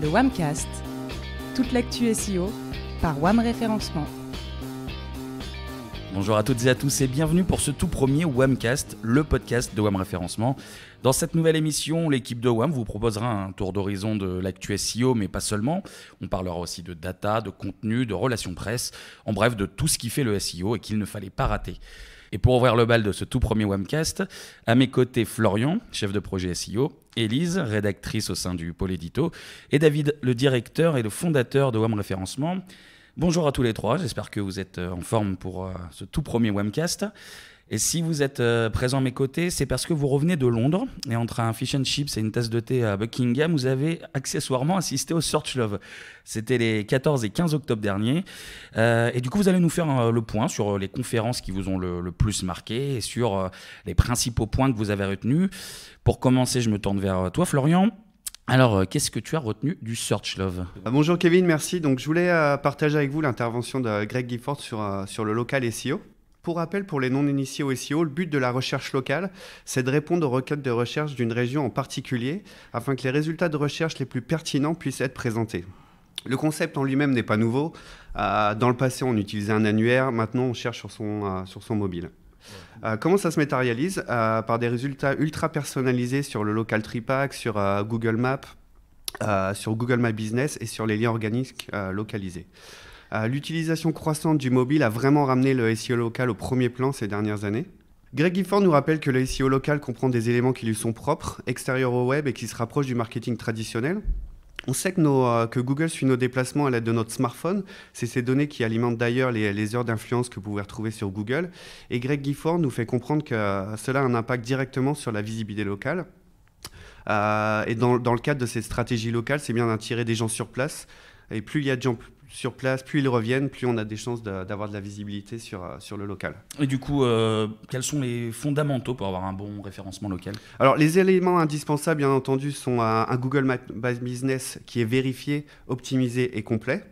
le WAMcast, toute l'actu SEO par WAM Référencement. Bonjour à toutes et à tous et bienvenue pour ce tout premier WAMcast, le podcast de WAM Référencement. Dans cette nouvelle émission, l'équipe de WAM vous proposera un tour d'horizon de l'actu SEO, mais pas seulement. On parlera aussi de data, de contenu, de relations presse, en bref, de tout ce qui fait le SEO et qu'il ne fallait pas rater. Et pour ouvrir le bal de ce tout premier webcast, à mes côtés Florian, chef de projet SEO, Élise, rédactrice au sein du pôle édito, et David, le directeur et le fondateur de WAM Référencement. Bonjour à tous les trois, j'espère que vous êtes euh, en forme pour euh, ce tout premier webcast. Et si vous êtes euh, présent à mes côtés, c'est parce que vous revenez de Londres et entre un fish and chips et une tasse de thé à Buckingham, vous avez accessoirement assisté au Search Love. C'était les 14 et 15 octobre dernier. et du coup, vous allez nous faire le point sur les conférences qui vous ont le, plus marqué et sur les principaux points que vous avez retenus. Pour commencer, je me tourne vers toi, Florian. Alors, euh, qu'est-ce que tu as retenu du Search Love bah, Bonjour Kevin, merci. Donc, je voulais euh, partager avec vous l'intervention de Greg Gifford sur, euh, sur le local SEO. Pour rappel, pour les non-initiés au SEO, le but de la recherche locale, c'est de répondre aux requêtes de recherche d'une région en particulier, afin que les résultats de recherche les plus pertinents puissent être présentés. Le concept en lui-même n'est pas nouveau. Dans le passé, on utilisait un annuaire, maintenant on cherche sur son, sur son mobile. Euh, comment ça se matérialise euh, Par des résultats ultra personnalisés sur le local tripack, sur euh, Google Maps, sur Google My Business et sur les liens organiques localisés. L'utilisation croissante du mobile a vraiment ramené le SEO local au premier plan ces dernières années. Greg Gifford nous rappelle que le SEO local comprend des éléments qui lui sont propres, extérieurs au web et qui se rapprochent du marketing traditionnel, on sait euh, que, Google suit nos déplacements à l'aide de notre smartphone. C'est ces données qui alimentent d'ailleurs les, heures d'influence que vous pouvez retrouver sur Google. Et Greg Gifford nous fait comprendre que euh, cela a un impact directement sur la visibilité locale. Euh, et dans, dans, le cadre de ces stratégies locales, c'est bien d'attirer des gens sur place. Et plus il y a de gens sur place, plus ils reviennent, plus on a des chances d'avoir de, la visibilité euh, sur, le local. Et du coup, euh, quels sont les fondamentaux pour avoir un bon référencement local Alors, les éléments indispensables, bien entendu, sont un, Google My Business qui est vérifié, optimisé et complet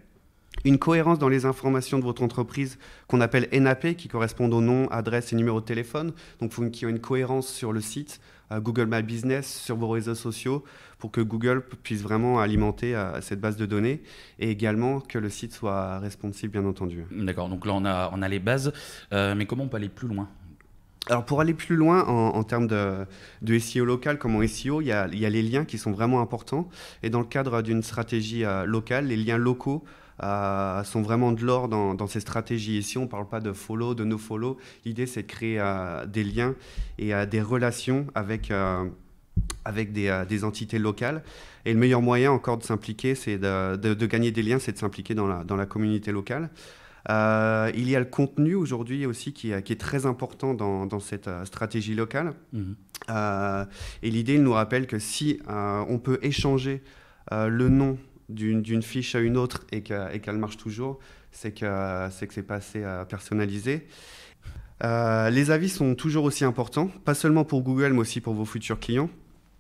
une cohérence dans les informations de votre entreprise qu'on appelle NAP, qui correspondent aux noms, adresse et numéros de téléphone. Donc, il faut qu'il y une cohérence sur le site, Google My Business sur vos réseaux sociaux pour que Google puisse vraiment alimenter euh, cette base de données et également que le site soit responsive, bien entendu. D'accord, donc là on a, on a les bases, euh, mais comment on peut aller plus loin alors pour aller plus loin en, termes de, SEO local, comme en SEO, il y, a, les liens qui sont vraiment importants. Et dans le cadre d'une stratégie euh, locale, les liens locaux euh, sont vraiment de l'or dans, ces stratégies. Ici, si on ne parle pas de follow, de no-follow. L'idée, c'est de créer euh, des liens et euh, des relations avec, avec des, entités locales. Et le meilleur moyen encore de s'impliquer, c'est de, gagner des liens, c'est de s'impliquer dans la, dans la, communauté locale. il y a le contenu aujourd'hui aussi qui, qui, est très important dans, cette stratégie locale. Mmh. et l'idée, il nous rappelle que si on peut échanger le nom, d'une fiche à une autre et qu'elle marche toujours, c'est que c'est pas assez euh, personnalisé. Euh, les avis sont toujours aussi importants, pas seulement pour Google, mais aussi pour vos futurs clients.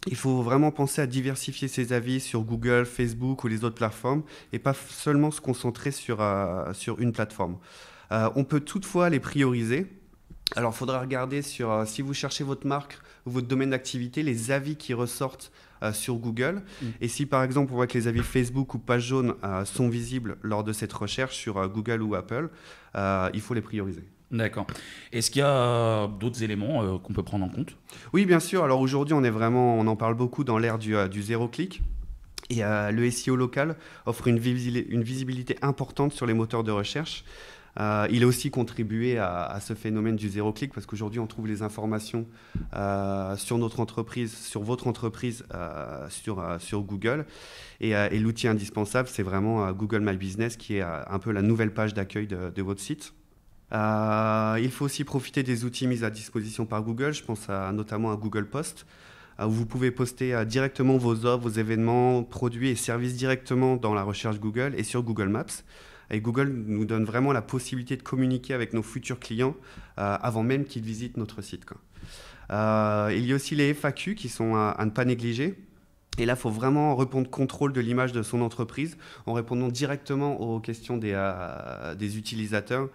Il faut vraiment penser à diversifier ses avis sur Google, Facebook ou les autres plateformes et pas seulement se concentrer sur, euh, sur une plateforme. on peut toutefois les prioriser. Alors, il faudra regarder sur, si vous cherchez votre marque ou votre domaine d'activité, les avis qui ressortent euh, sur Google. Mm. Et si par exemple on voit que les avis Facebook ou page jaune euh, sont visibles lors de cette recherche sur euh, Google ou Apple, il faut les prioriser. D'accord. Est-ce qu'il y a d'autres éléments qu'on peut prendre en compte Oui, bien sûr. Alors aujourd'hui, on est vraiment, on en parle beaucoup dans l'ère du, zéro clic. Et le SEO local offre une, une, visibilité importante sur les moteurs de recherche. Euh, il a aussi contribué à, ce phénomène du zéro clic parce qu'aujourd'hui, on trouve les informations euh, sur notre entreprise, sur votre entreprise, euh, sur, Google. Et, l'outil indispensable, c'est vraiment Google My Business qui est un peu la nouvelle page d'accueil de, votre site. il faut aussi profiter des outils mis à disposition par Google. Je pense notamment à Google Post où vous pouvez poster directement vos offres, vos événements, produits et services directement dans la recherche Google et sur Google Maps. Et Google nous donne vraiment la possibilité de communiquer avec nos futurs clients euh, avant même qu'ils visitent notre site. Euh, il y a aussi les FAQ qui sont à, ne pas négliger. Et là, il faut vraiment répondre contrôle de l'image de son entreprise en répondant directement aux questions des, euh, utilisateurs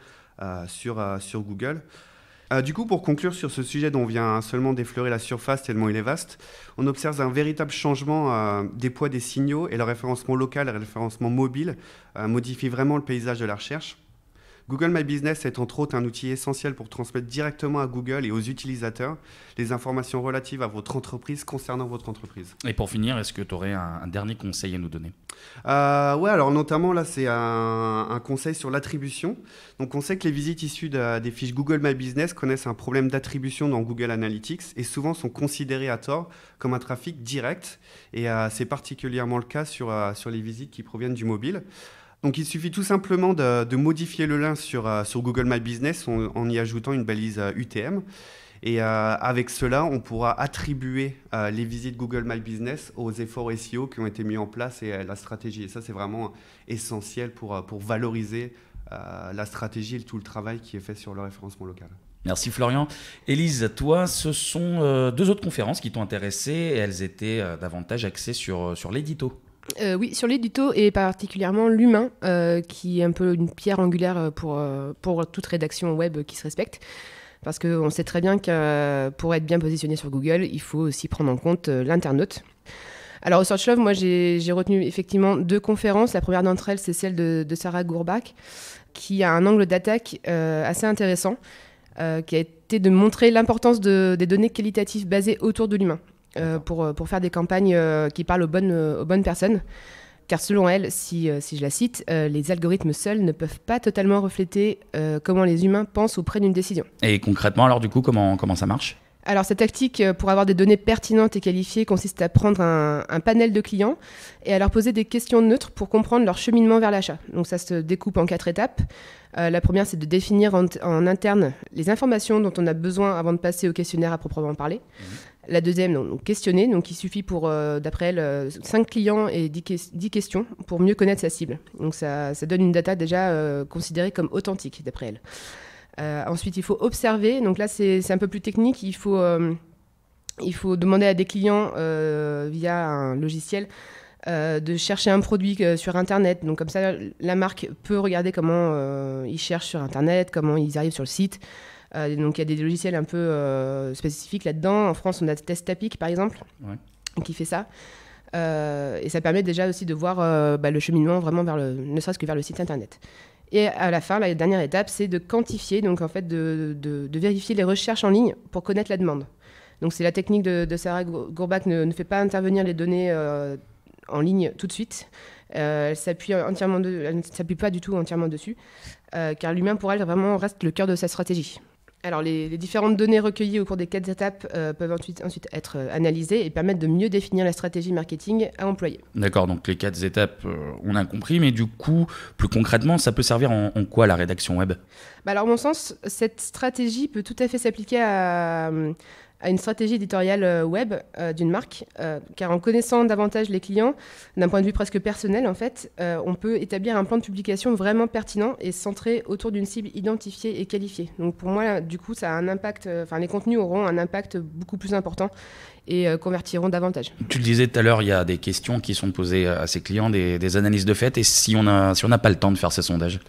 sur Google. Euh, du coup, pour conclure sur ce sujet dont on vient seulement d'effleurer la surface tellement il est vaste, on observe un véritable changement euh, des poids des signaux et le référencement local, le référencement mobile euh, modifie vraiment le paysage de la recherche. Google My Business est entre autres un outil essentiel pour transmettre directement à Google et aux utilisateurs les informations relatives à votre entreprise concernant votre entreprise. Et pour finir, est-ce que tu aurais un, dernier conseil à nous donner euh, Ouais, alors notamment là, c'est un, conseil sur l'attribution. Donc on sait que les visites issues des fiches Google My Business connaissent un problème d'attribution dans Google Analytics et souvent sont considérées à tort comme un trafic direct. Et euh, c'est particulièrement le cas sur, euh, sur les visites qui proviennent du mobile. Donc il suffit tout simplement de, modifier le lien euh, sur, Google My Business en, y ajoutant une balise UTM. Euh, et euh, avec cela, on pourra attribuer les visites Google My Business aux efforts SEO qui ont été mis en place et à la stratégie. Et ça, c'est vraiment essentiel pour, valoriser la stratégie et tout le travail qui est fait sur le référencement local. Merci Florian. Élise, toi, ce sont deux autres conférences qui t'ont intéressé et elles étaient davantage axées sur l'édito. Euh, oui, sur l'édito et particulièrement l'humain, euh, qui est un peu une pierre angulaire euh, pour, pour toute rédaction web qui se respecte. Parce qu'on sait très bien que pour être bien positionné sur Google, il faut aussi prendre en compte l'internaute. Alors au Search Love, moi j'ai retenu effectivement deux conférences. La première d'entre elles, c'est celle de, Sarah Gourbach, qui a un angle d'attaque assez intéressant, qui a été de montrer l'importance des données qualitatives basées autour de l'humain. Euh, euh, pour, faire des campagnes euh, qui parlent aux bonnes, personnes. Car selon elle, si, je la cite, les algorithmes seuls ne peuvent pas totalement refléter comment les humains pensent auprès d'une décision. Et concrètement, alors du coup, comment, ça marche alors cette tactique pour avoir des données pertinentes et qualifiées consiste à prendre un, panel de clients et à leur poser des questions neutres pour comprendre leur cheminement vers l'achat. Donc ça se découpe en quatre étapes. la première, c'est de définir en, interne les informations dont on a besoin avant de passer au questionnaire à proprement parler. Mmh. La deuxième, donc questionner. Donc, il suffit pour, euh, d'après elle, 5 euh, clients et 10, questions pour mieux connaître sa cible. Donc, ça, donne une data déjà euh, considérée comme authentique, d'après elle. ensuite, il faut observer. Donc là, c'est un peu plus technique. Il faut, il faut demander à des clients via un logiciel de chercher un produit sur Internet. Donc comme ça, la marque peut regarder comment ils cherchent sur Internet, comment ils arrivent sur le site. Euh, donc il y a des logiciels un peu euh, spécifiques là-dedans. En France, on a Testapic par exemple, qui fait ça. Euh, et ça permet déjà aussi de voir bah, le cheminement vraiment vers le, ne serait-ce que vers le site internet. Et à la fin, la dernière étape, c'est de quantifier, donc en fait de, vérifier les recherches en ligne pour connaître la demande. Donc c'est la technique de, Sarah Gourbach ne, ne, fait pas intervenir les données en ligne tout de suite. elle ne s'appuie pas du tout entièrement dessus, car l'humain pour elle vraiment reste le cœur de sa stratégie. Alors, les, différentes données recueillies au cours des quatre étapes euh, peuvent ensuite, être euh, analysées et permettre de mieux définir la stratégie marketing à employer. D'accord, donc les quatre étapes, euh, on a compris, mais du coup, plus concrètement, ça peut servir en, quoi la rédaction web bah, Alors, à mon sens, cette stratégie peut tout à fait s'appliquer à, à une stratégie éditoriale euh, web euh, d'une marque, euh, car en connaissant davantage les clients, d'un point de vue presque personnel en fait, on peut établir un plan de publication vraiment pertinent et centré autour d'une cible identifiée et qualifiée. Donc pour moi, du coup, ça a un impact, enfin les contenus auront un impact beaucoup plus important et convertiront davantage. Tu le disais tout à l'heure, il y a des questions qui sont posées à ces clients, des, analyses de fait, et si on n'a pas le temps de faire ces sondages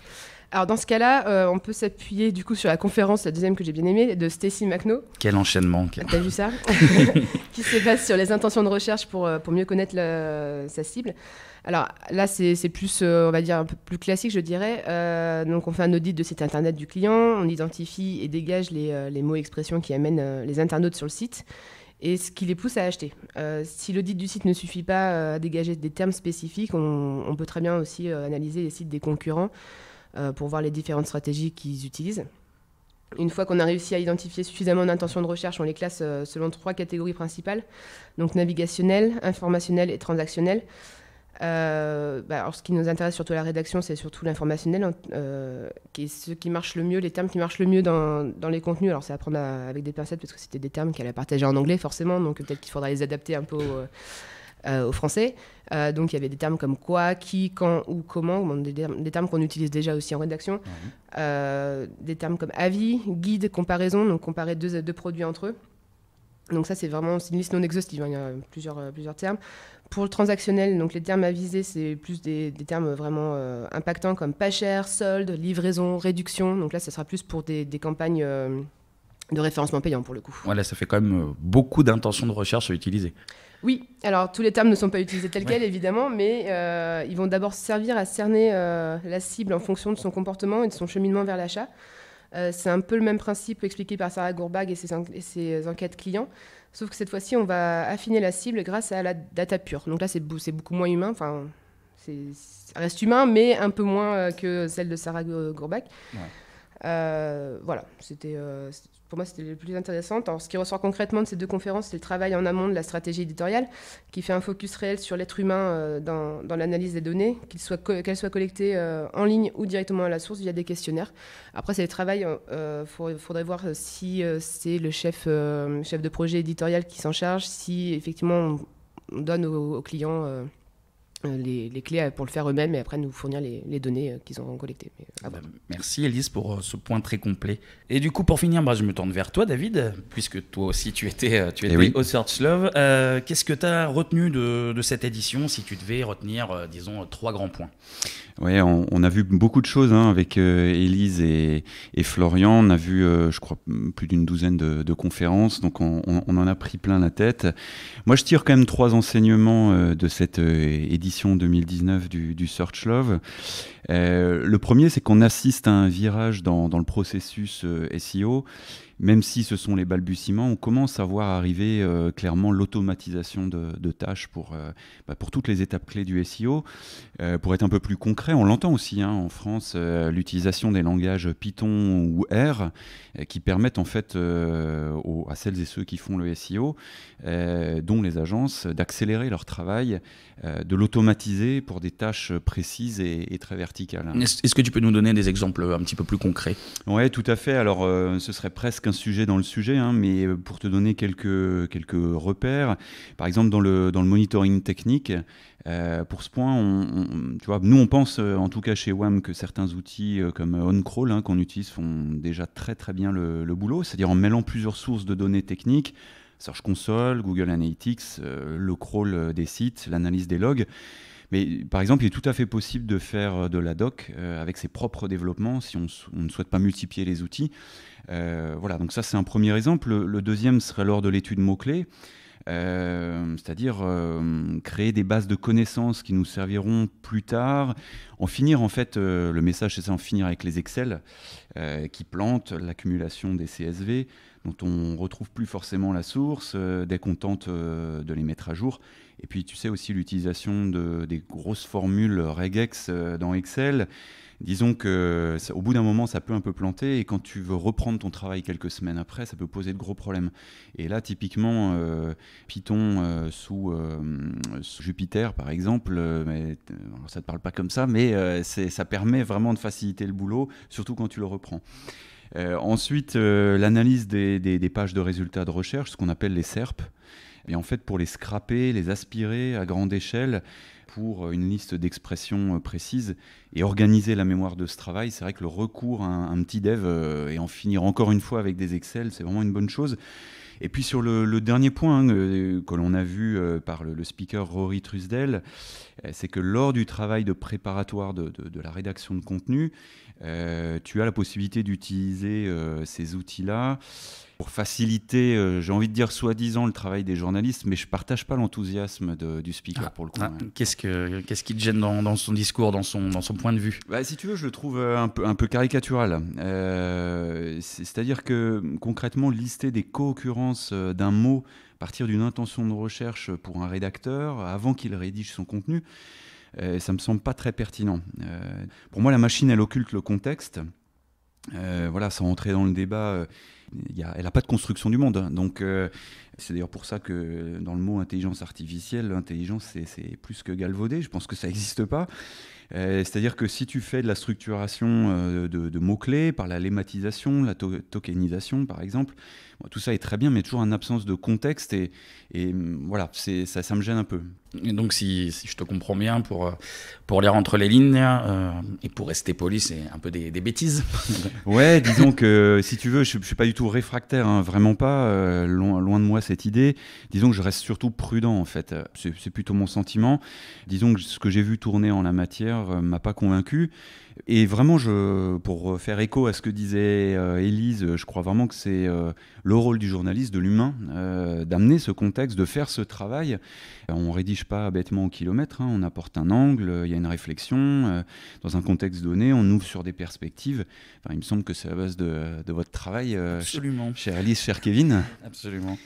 alors dans ce cas-là, euh, on peut s'appuyer du coup sur la conférence, la deuxième que j'ai bien aimée, de Stacy Macno Quel enchaînement T'as vu ça Qui se base sur les intentions de recherche pour, euh, pour mieux connaître sa cible. Alors là, c'est plus, euh, on va dire, un peu plus classique, je dirais. donc on fait un audit de site internet du client, on identifie et dégage les, les mots expressions qui amènent les internautes sur le site et ce qui les pousse à acheter. si l'audit du site ne suffit pas à dégager des termes spécifiques, on, on peut très bien aussi analyser les sites des concurrents euh, pour voir les différentes stratégies qu'ils utilisent. Une fois qu'on a réussi à identifier suffisamment d'intentions de recherche, on les classe euh, selon trois catégories principales, donc navigationnelle, informationnelle et transactionnelle. Euh, bah, alors ce qui nous intéresse surtout à la rédaction, c'est surtout l'informationnel, hein, qui est ce qui marche le mieux, les termes qui marchent le mieux dans, dans les contenus. Alors c'est à prendre avec des pincettes parce que c'était des termes qu'elle a partagés en anglais forcément, donc peut-être qu'il faudra les adapter un peu euh, au français. Euh, donc il y avait des termes comme quoi, qui, quand ou comment, des, termes qu'on utilise déjà aussi en rédaction. Euh, des termes comme avis, guide, comparaison, donc comparer deux, deux produits entre eux. Donc ça, c'est vraiment une liste non exhaustive, hein. il y a plusieurs, plusieurs termes. Pour le transactionnel, donc les termes avisés, c'est plus des, termes vraiment impactants comme pas cher, solde, livraison, réduction. Donc là, ça sera plus pour des, campagnes de référencement payant pour le coup. Voilà, ça fait quand même beaucoup d'intentions de recherche à utiliser. Oui, alors tous les termes ne sont pas utilisés tels quels, évidemment, mais euh, ils vont d'abord servir à cerner euh, la cible en fonction de son comportement et de son cheminement vers l'achat. Euh, c'est un peu le même principe expliqué par Sarah Gourbag et ses, enquêtes clients, sauf que cette fois-ci, on va affiner la cible grâce à la data pure. Donc là, c'est beaucoup moins humain, enfin, c'est reste humain, mais un peu moins que celle de Sarah Gourbag. voilà, c'était pour moi, c'était le plus intéressant. Alors, ce qui ressort concrètement de ces deux conférences, c'est le travail en amont de la stratégie éditoriale, qui fait un focus réel sur l'être humain euh, dans, l'analyse des données, qu'elles soient, collectées euh, en ligne ou directement à la source via des questionnaires. Après, c'est le travail, euh, il faudrait voir si c'est le chef, chef de projet éditorial qui s'en charge, si effectivement on donne aux clients euh, les, clés euh, pour le faire eux-mêmes et après nous fournir les, données euh, qu'ils ont collectées. Bah, merci Elise pour ce point très complet. Et du coup, pour finir, bah, je me tourne vers toi, David, puisque toi aussi tu étais, tu eh au Search Love. Qu'est-ce que tu as retenu de, cette édition si tu devais retenir, disons, trois grands points Oui, on, a vu beaucoup de choses hein, avec Elise et, Florian. On a vu, je crois, plus d'une douzaine de, conférences, donc on, en a pris plein la tête. Moi, je tire quand même trois enseignements de cette édition 2019 du, Search Love. Euh, le premier, c'est qu'on assiste à un virage dans, le processus euh, SEO. Même si ce sont les balbutiements, on commence à voir arriver euh, clairement l'automatisation de, tâches pour, bah, pour toutes les étapes clés du SEO. pour être un peu plus concret, on l'entend aussi hein, en France, l'utilisation des langages Python ou R qui permettent en fait à celles et ceux qui font le SEO, dont les agences, d'accélérer leur travail, de l'automatisation automatisés pour des tâches précises et, très verticales. Est-ce que tu peux nous donner des exemples un petit peu plus concrets Oui, tout à fait. Alors, euh, ce serait presque un sujet dans le sujet, hein, mais euh, pour te donner quelques, quelques repères, par exemple, dans le, dans le monitoring technique, euh, pour ce point, on, tu vois, nous, on pense, en tout cas chez WAM, que certains outils comme OnCrawl hein, qu'on utilise font déjà très très bien le, le boulot, c'est-à-dire en mêlant plusieurs sources de données techniques Search Console, Google Analytics, euh, le crawl euh, des sites, l'analyse des logs. Mais par exemple, il est tout à fait possible de faire euh, de la doc avec ses propres développements si on, ne souhaite pas multiplier les outils. voilà, donc ça c'est un premier exemple. Le, deuxième serait lors de l'étude mots-clés. c'est-à-dire créer des bases de connaissances qui nous serviront plus tard, en finir en fait, le message c'est ça, en finir avec les Excel qui plantent l'accumulation des CSV, dont on retrouve plus forcément la source, euh, dès qu'on tente euh, de les mettre à jour. Et puis tu sais aussi l'utilisation de, des grosses formules regex euh, dans Excel. Disons que au bout d'un moment, ça peut un peu planter, et quand tu veux reprendre ton travail quelques semaines après, ça peut poser de gros problèmes. Et là, typiquement, Python sous, Jupiter, par exemple, ça ne te parle pas comme ça, mais ça permet vraiment de faciliter le boulot, surtout quand tu le reprends. Euh, ensuite, euh, l'analyse des, pages de résultats de recherche, ce qu'on appelle les SERP. Et en fait, pour les scraper, les aspirer à grande échelle, pour une liste d'expressions euh, précises et organiser la mémoire de ce travail. C'est vrai que le recours à un, petit dev et en finir encore une fois avec des Excel, c'est vraiment une bonne chose. Et puis sur le, dernier point hein, euh, que l'on a vu euh, par le, speaker Rory Trusdell, euh, c'est que lors du travail de préparatoire de, la rédaction de contenu, tu as la possibilité d'utiliser ces outils-là pour faciliter, euh, j'ai envie de dire soi-disant le travail des journalistes, mais je ne partage pas l'enthousiasme du speaker ah, pour le coup. Ah, hein. Qu'est-ce qui te gêne dans, son discours, dans son dans son point de vue bah, si tu veux, je le trouve euh, un peu un peu caricatural. Euh, c'est-à-dire que concrètement, lister des co-occurrences d'un mot à partir d'une intention de recherche pour un rédacteur avant qu'il rédige son contenu. ça ça me semble pas très pertinent. pour moi, la machine, elle occulte le contexte. voilà, sans entrer dans le débat, a, elle n'a pas de construction du monde. Hein. Donc, euh, c'est d'ailleurs pour ça que dans le mot intelligence artificielle, l'intelligence c'est plus que galvaudé. Je pense que ça n'existe pas. Euh, c'est-à-dire que si tu fais de la structuration euh, de, mots-clés par la lématisation, la tokenisation par exemple, tout ça est très bien, mais toujours en absence de contexte et, et mm, voilà, ça, ça me gêne un peu. Et donc si, je te comprends bien, pour, pour lire entre les lignes et pour rester poli, c'est un peu des, des bêtises. ouais, disons que si tu veux, je ne suis pas du tout réfractaire, hein, vraiment pas, euh, loin, de moi cette idée. Disons que je reste surtout prudent en fait, euh, c'est plutôt mon sentiment. Disons que ce que j'ai vu tourner en la matière euh, m'a pas convaincu. Et vraiment, je, pour faire écho à ce que disait euh, Élise, je crois vraiment que c'est euh, le rôle du journaliste, de l'humain, euh, d'amener ce contexte, de faire ce travail. On rédige pas bêtement au kilomètre, hein, on apporte un angle, il y a une réflexion. dans un contexte donné, on ouvre sur des perspectives. Enfin, il me semble que c'est la base de, votre travail, Absolument. Élise, cher Kevin. Absolument.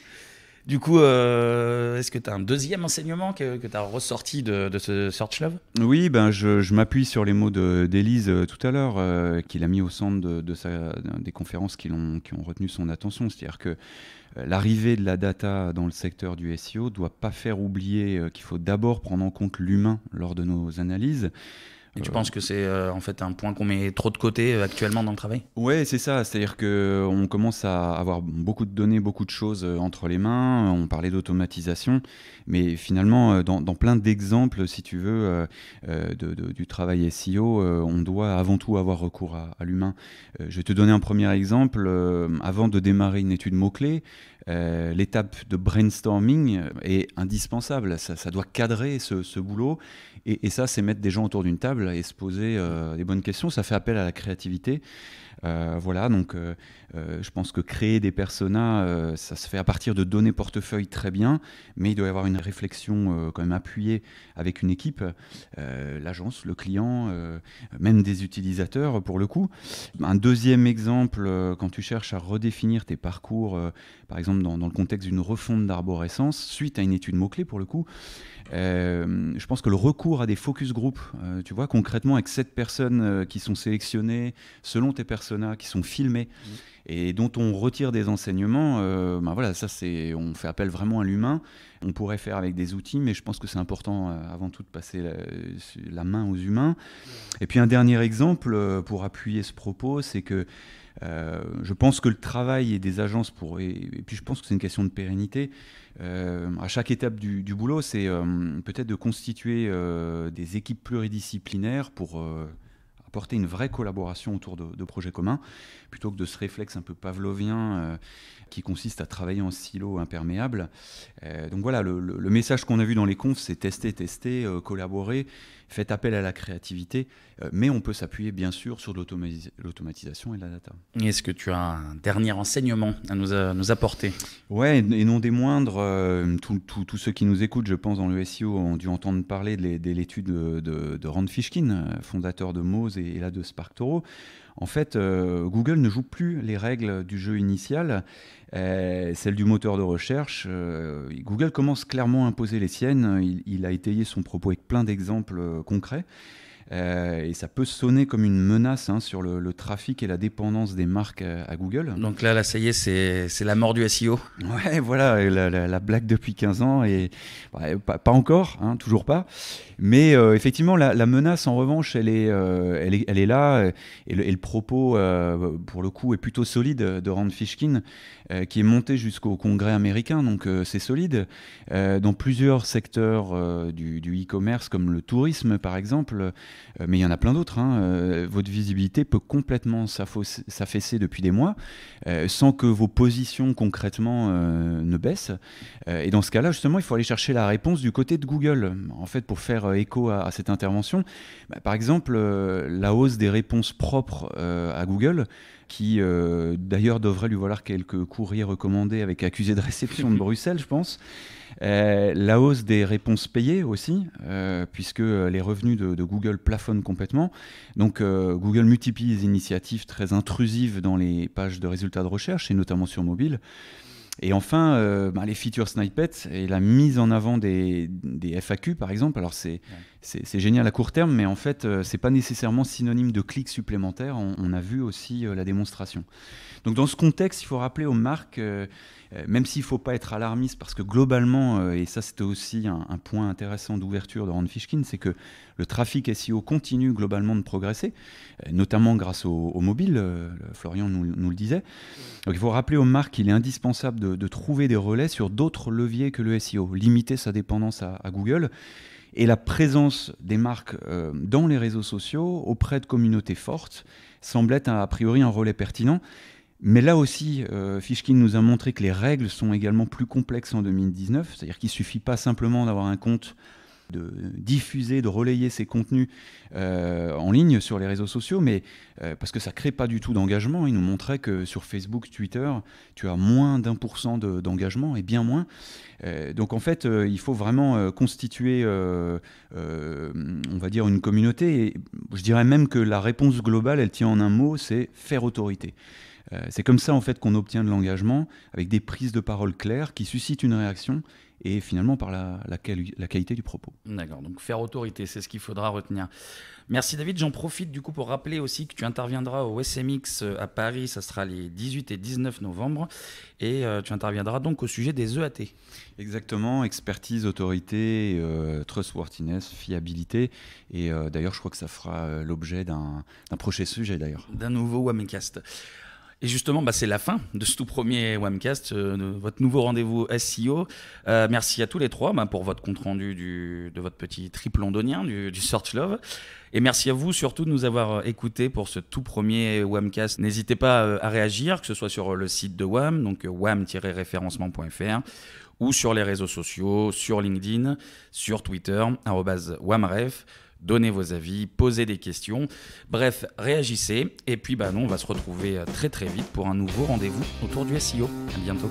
Du coup, euh, est-ce que tu as un deuxième enseignement que, tu as ressorti de, ce Search Love Oui, ben, je, m'appuie sur les mots d'Élise euh, tout à l'heure, euh, qu'il a mis au centre de, des conférences qui, ont, qui ont retenu son attention. C'est-à-dire que l'arrivée de la data dans le secteur du SEO ne doit pas faire oublier qu'il faut d'abord prendre en compte l'humain lors de nos analyses. Et tu euh, penses que c'est euh, en fait un point qu'on met trop de côté euh, actuellement dans le travail Ouais, c'est ça. C'est-à-dire que on commence à avoir beaucoup de données, beaucoup de choses entre les mains. On parlait d'automatisation, mais finalement, dans, plein d'exemples, si tu veux, du travail SEO, on doit avant tout avoir recours à, l'humain. je vais te donner un premier exemple. avant de démarrer une étude mot-clé, l'étape de brainstorming est indispensable. Ça, doit cadrer ce, ce boulot. Et, ça, c'est mettre des gens autour d'une table et se poser euh, des bonnes questions. Ça fait appel à la créativité. Euh, voilà, donc euh, euh, je pense que créer des personas, ça se fait à partir de données portefeuille très bien, mais il doit y avoir une réflexion quand même appuyée avec une équipe, l'agence, le client, même des utilisateurs pour le coup. Un deuxième exemple, quand tu cherches à redéfinir tes parcours, par exemple dans, le contexte d'une refonte d'arborescence, suite à une étude mot-clé pour le coup, je pense que le recours à des focus group, tu vois, concrètement avec sept personnes qui sont sélectionnées selon tes personnes, qui sont filmés mmh. et dont on retire des enseignements, euh, ben voilà, ça c'est, on fait appel vraiment à l'humain. On pourrait faire avec des outils, mais je pense que c'est important euh, avant tout de passer la, main aux humains. Et puis un dernier exemple euh, pour appuyer ce propos, c'est que je pense que le travail des agences pour et, puis je pense que c'est une question de pérennité. à chaque étape du, boulot, c'est peut-être de constituer des équipes pluridisciplinaires pour porter une vraie collaboration autour de, projets communs, plutôt que de ce réflexe un peu pavlovien euh, qui consiste à travailler en silo imperméable. Euh, donc voilà, le message qu'on a vu dans les confs, c'est tester, tester, euh, collaborer, fait appel à la créativité, euh, mais on peut s'appuyer bien sûr sur l'automatisation et la data. Est-ce que tu as un dernier enseignement à nous, euh, apporter Ouais, et non des moindres, euh, tous ceux qui nous écoutent, je pense, dans le SEO ont dû entendre parler de l'étude de, Rand Fishkin, fondateur de Moz et là de SparkToro. En fait, euh, Google ne joue plus les règles du jeu initial, euh, celles du moteur de recherche. Euh, Google commence clairement à imposer les siennes. il a étayé son propos avec plein d'exemples concrets. Euh, et ça peut sonner comme une menace hein, sur le, trafic et la dépendance des marques à Google. Donc là, là ça y est, c'est la mort du SEO. Ouais, voilà, la, blague depuis 15 ans. Et, pas, encore, hein, toujours pas. Mais euh, effectivement, la, menace, en revanche, elle est, euh, là. Et le, propos, pour le coup, est plutôt solide de Rand Fishkin, qui est monté jusqu'au Congrès américain. Donc c'est solide. dans plusieurs secteurs du, du e-commerce, comme le tourisme, par exemple, euh, mais il y en a plein d'autres. Hein. Euh, votre visibilité peut complètement s'affaisser depuis des mois euh, sans que vos positions concrètement ne baissent. et dans ce cas-là, justement, il faut aller chercher la réponse du côté de Google. En fait, pour faire écho à, cette intervention, bah, par exemple, la hausse des réponses propres à Google qui euh, d'ailleurs devrait lui valoir quelques courriers recommandés avec accusé de réception de Bruxelles, je pense. Euh, la hausse des réponses payées aussi, euh, puisque les revenus de, Google plafonnent complètement. Donc Google multiplie les initiatives très intrusives dans les pages de résultats de recherche, et notamment sur mobile. Et enfin, bah, les features snippets et la mise en avant des, FAQ, par exemple. Alors, c'est c'est génial à court terme, mais en fait, ce euh, c'est pas nécessairement synonyme de clics supplémentaires. On, a vu aussi euh, la démonstration. Donc, dans ce contexte, il faut rappeler aux marques, euh, même s'il faut pas être alarmiste, parce que globalement, et ça, c'était aussi un, point intéressant d'ouverture de Rand Fishkin, c'est que le trafic SEO continue globalement de progresser, notamment grâce au, mobile. Florian nous, le disait. Donc, il faut rappeler aux marques qu'il est indispensable de, trouver des relais sur d'autres leviers que le SEO, limiter sa dépendance à Google. Et la présence des marques euh, dans les réseaux sociaux auprès de communautés fortes semble être a priori un relais pertinent. Mais là aussi, euh, Fishkin nous a montré que les règles sont également plus complexes en 2019, c'est-à-dire qu'il ne suffit pas simplement d'avoir un compte de diffuser, de relayer ces contenus euh, en ligne sur les réseaux sociaux, mais euh, parce que ça ne crée pas du tout d'engagement. Il nous montrait que sur Facebook, Twitter, tu as moins d'un pour cent d'engagement et bien moins. Euh, donc en fait, il faut vraiment constituer, on va dire, une communauté. Et je dirais même que la réponse globale, elle tient en un mot, c'est faire autorité. Euh, c'est comme ça en fait qu'on obtient de l'engagement avec des prises de parole claires qui suscitent une réaction et finalement par la, la, qualité du propos. D'accord, donc faire autorité, c'est ce qu'il faudra retenir. Merci David, j'en profite du coup pour rappeler aussi que tu interviendras au SMX euh, à Paris, ça sera les 18 et 19 novembre, et euh, tu interviendras donc au sujet des EAT. Exactement, expertise, autorité, trustworthiness, fiabilité, et d'ailleurs je crois que ça fera l'objet d'un prochain sujet d'ailleurs. D'un nouveau Wamecast. Et justement, bah, c'est la fin de ce tout premier WAMcast, euh, votre nouveau rendez-vous SEO. Euh, merci à tous les trois bah, pour votre compte-rendu de votre petit trip londonien, du, du, Search Love. Et merci à vous surtout de nous avoir euh, écoutés pour ce tout premier WAMcast. N'hésitez pas à réagir, que ce soit sur le site de WAM, donc wam-référencement.fr, ou sur les réseaux sociaux, sur LinkedIn, sur Twitter, WAMREF donnez vos avis, posez des questions, bref, réagissez. Et puis, bah, nous, on va se retrouver euh, très très vite pour un nouveau rendez-vous autour du SEO. À bientôt.